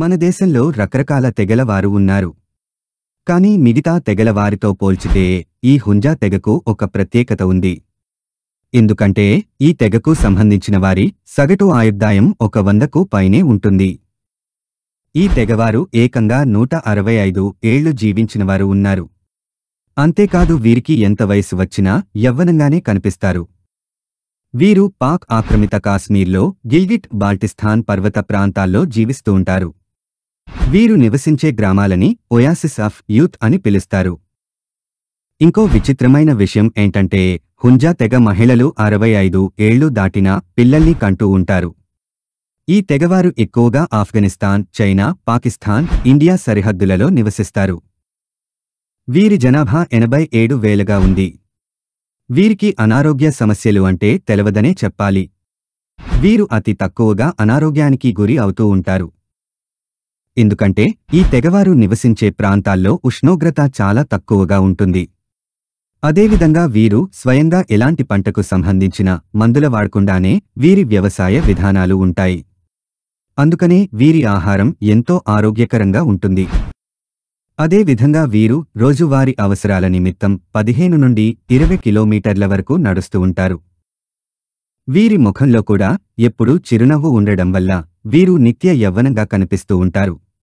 మన దేశంలో రకరకాల తెగలవారు ఉన్నారు కానీ మిగతా తెగలవారితో పోల్చితే ఈ హుంజా తెగకు ఒక ప్రత్యేకత ఉంది ఎందుకంటే ఈ తెగకు సంబంధించిన వారి సగటు ఆయుర్దాయం ఒక వందకు పైనే ఉంటుంది ఈ తెగవారు ఏకంగా నూట అరవై ఐదు ఏళ్లు జీవించినవారు ఉన్నారు అంతేకాదు వీరికి ఎంత వయసు వచ్చినా యవ్వనంగానే కనిపిస్తారు వీరు పాక్ ఆక్రమిత కాశ్మీర్లో గిల్గిట్ బాల్టిస్థాన్ పర్వత ప్రాంతాల్లో జీవిస్తూ ఉంటారు వీరు నివసించే గ్రామాలని ఒయాసిస్ ఆఫ్ యూత్ అని పిలుస్తారు ఇంకో విచిత్రమైన విషయం ఏంటంటే హుంజా తెగ మహిళలు అరవై ఐదు ఏళ్లు దాటిన పిల్లల్ని కంటూ ఉంటారు ఈ తెగవారు ఎక్కువగా ఆఫ్ఘనిస్తాన్ చైనా పాకిస్తాన్ ఇండియా సరిహద్దులలో నివసిస్తారు వీరి జనాభా ఎనభై ఏడు వేలుగా ఉంది వీరికి అనారోగ్య సమస్యలు అంటే తెలవదనే చెప్పాలి వీరు అతి తక్కువగా అనారోగ్యానికి గురి అవుతూ ఉంటారు ఎందుకంటే ఈ తెగవారు నివసించే ప్రాంతాల్లో ఉష్ణోగ్రత చాలా తక్కువగా ఉంటుంది అదేవిధంగా వీరు స్వయంగా ఎలాంటి పంటకు సంబంధించిన మందుల వాడకుండానే వీరి వ్యవసాయ విధానాలు ఉంటాయి అందుకనే వీరి ఆహారం ఎంతో ఆరోగ్యకరంగా ఉంటుంది అదేవిధంగా వీరు రోజువారీ అవసరాల నిమిత్తం పదిహేను నుండి ఇరవై కిలోమీటర్ల వరకు నడుస్తూ ఉంటారు వీరి ముఖంలో కూడా ఎప్పుడూ చిరునవ్వు ఉండడం వల్ల వీరు నిత్య యవ్వనంగా కనిపిస్తూ ఉంటారు